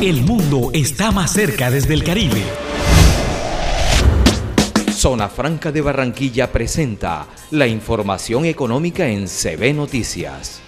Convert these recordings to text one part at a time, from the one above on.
El mundo está más cerca desde el Caribe. Zona Franca de Barranquilla presenta la información económica en CB Noticias.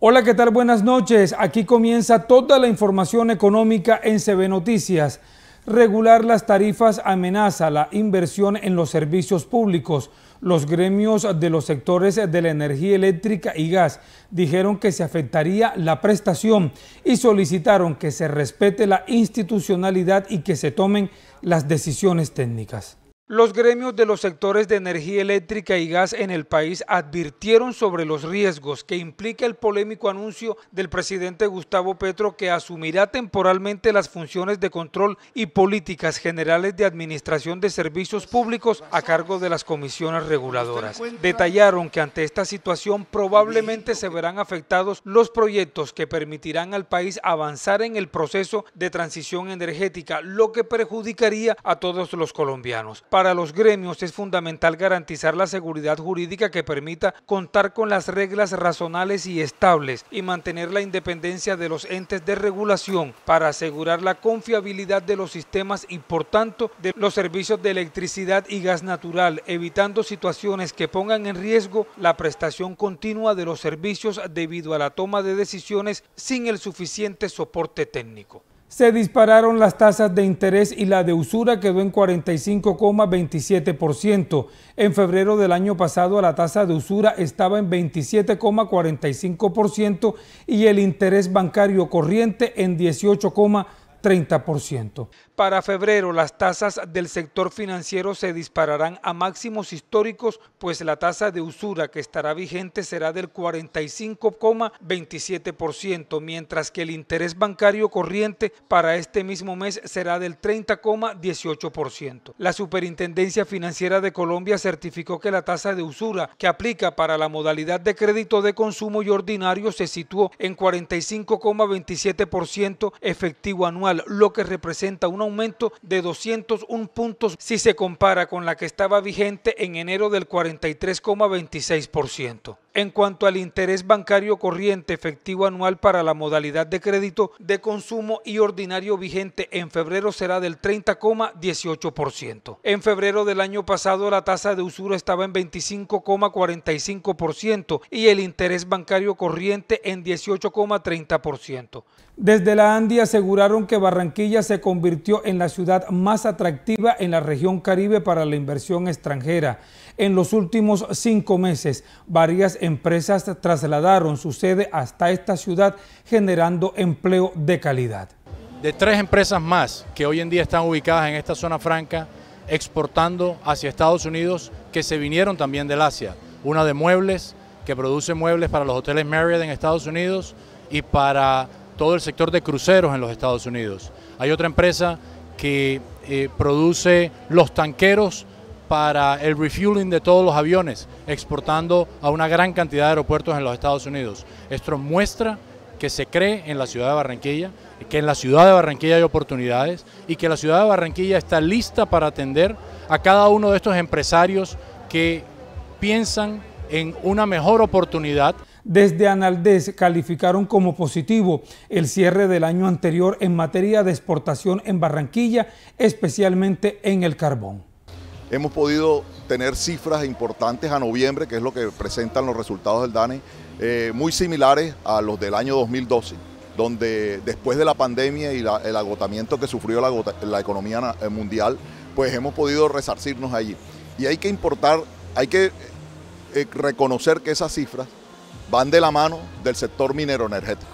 Hola, ¿qué tal? Buenas noches. Aquí comienza toda la información económica en CB Noticias. Regular las tarifas amenaza la inversión en los servicios públicos los gremios de los sectores de la energía eléctrica y gas dijeron que se afectaría la prestación y solicitaron que se respete la institucionalidad y que se tomen las decisiones técnicas. Los gremios de los sectores de energía eléctrica y gas en el país advirtieron sobre los riesgos que implica el polémico anuncio del presidente Gustavo Petro que asumirá temporalmente las funciones de control y políticas generales de administración de servicios públicos a cargo de las comisiones reguladoras. Detallaron que ante esta situación probablemente se verán afectados los proyectos que permitirán al país avanzar en el proceso de transición energética, lo que perjudicaría a todos los colombianos. Para los gremios es fundamental garantizar la seguridad jurídica que permita contar con las reglas razonales y estables y mantener la independencia de los entes de regulación para asegurar la confiabilidad de los sistemas y por tanto de los servicios de electricidad y gas natural, evitando situaciones que pongan en riesgo la prestación continua de los servicios debido a la toma de decisiones sin el suficiente soporte técnico se dispararon las tasas de interés y la de usura quedó en 45,27%. En febrero del año pasado la tasa de usura estaba en 27,45% y el interés bancario corriente en 18,5%. 30%. Para febrero, las tasas del sector financiero se dispararán a máximos históricos, pues la tasa de usura que estará vigente será del 45,27%, mientras que el interés bancario corriente para este mismo mes será del 30,18%. La Superintendencia Financiera de Colombia certificó que la tasa de usura que aplica para la modalidad de crédito de consumo y ordinario se situó en 45,27% efectivo anual lo que representa un aumento de 201 puntos si se compara con la que estaba vigente en enero del 43,26% en cuanto al interés bancario corriente efectivo anual para la modalidad de crédito de consumo y ordinario vigente en febrero será del 30,18%. En febrero del año pasado la tasa de usura estaba en 25,45% y el interés bancario corriente en 18,30%. Desde la ANDI aseguraron que Barranquilla se convirtió en la ciudad más atractiva en la región Caribe para la inversión extranjera. En los últimos cinco meses, varias empresas trasladaron su sede hasta esta ciudad generando empleo de calidad. De tres empresas más que hoy en día están ubicadas en esta zona franca, exportando hacia Estados Unidos, que se vinieron también del Asia. Una de muebles, que produce muebles para los hoteles Marriott en Estados Unidos y para todo el sector de cruceros en los Estados Unidos. Hay otra empresa que eh, produce los tanqueros para el refueling de todos los aviones, exportando a una gran cantidad de aeropuertos en los Estados Unidos. Esto muestra que se cree en la ciudad de Barranquilla, que en la ciudad de Barranquilla hay oportunidades y que la ciudad de Barranquilla está lista para atender a cada uno de estos empresarios que piensan en una mejor oportunidad. Desde Analdés calificaron como positivo el cierre del año anterior en materia de exportación en Barranquilla, especialmente en el carbón. Hemos podido tener cifras importantes a noviembre, que es lo que presentan los resultados del DANE, eh, muy similares a los del año 2012, donde después de la pandemia y el agotamiento que sufrió la economía eh, mundial, pues hemos podido resarcirnos allí. Y hay que importar, hay que eh, reconocer que esas cifras van de la mano del sector minero energético.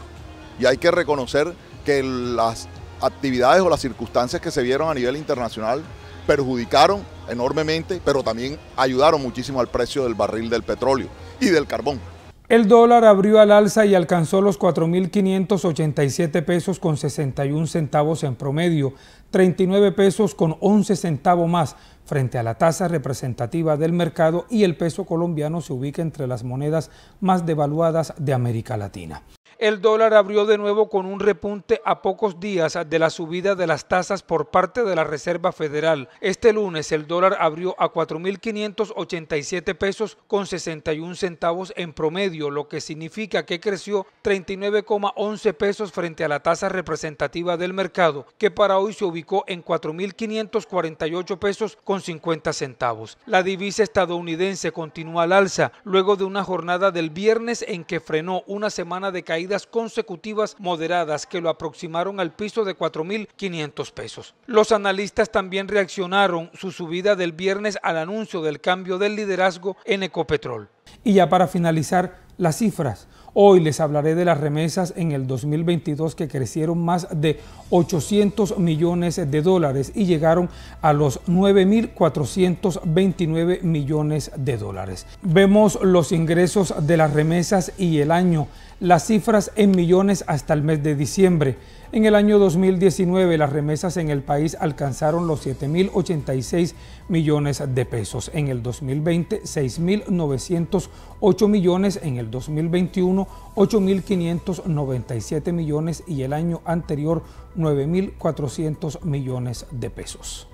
Y hay que reconocer que las actividades o las circunstancias que se vieron a nivel internacional perjudicaron enormemente, pero también ayudaron muchísimo al precio del barril del petróleo y del carbón. El dólar abrió al alza y alcanzó los 4.587 pesos con 61 centavos en promedio, 39 pesos con 11 centavos más frente a la tasa representativa del mercado y el peso colombiano se ubica entre las monedas más devaluadas de América Latina el dólar abrió de nuevo con un repunte a pocos días de la subida de las tasas por parte de la Reserva Federal. Este lunes el dólar abrió a 4.587 pesos con 61 centavos en promedio, lo que significa que creció 39,11 pesos frente a la tasa representativa del mercado, que para hoy se ubicó en 4.548 pesos con 50 centavos. La divisa estadounidense continúa al alza luego de una jornada del viernes en que frenó una semana de caída consecutivas moderadas que lo aproximaron al piso de 4.500 pesos. Los analistas también reaccionaron su subida del viernes al anuncio del cambio del liderazgo en Ecopetrol. Y ya para finalizar, las cifras. Hoy les hablaré de las remesas en el 2022 que crecieron más de 800 millones de dólares y llegaron a los 9.429 millones de dólares. Vemos los ingresos de las remesas y el año, las cifras en millones hasta el mes de diciembre. En el año 2019 las remesas en el país alcanzaron los 7.086 millones de pesos, en el 2020 6.908 millones, en el 2021 8.597 millones y el año anterior 9.400 millones de pesos.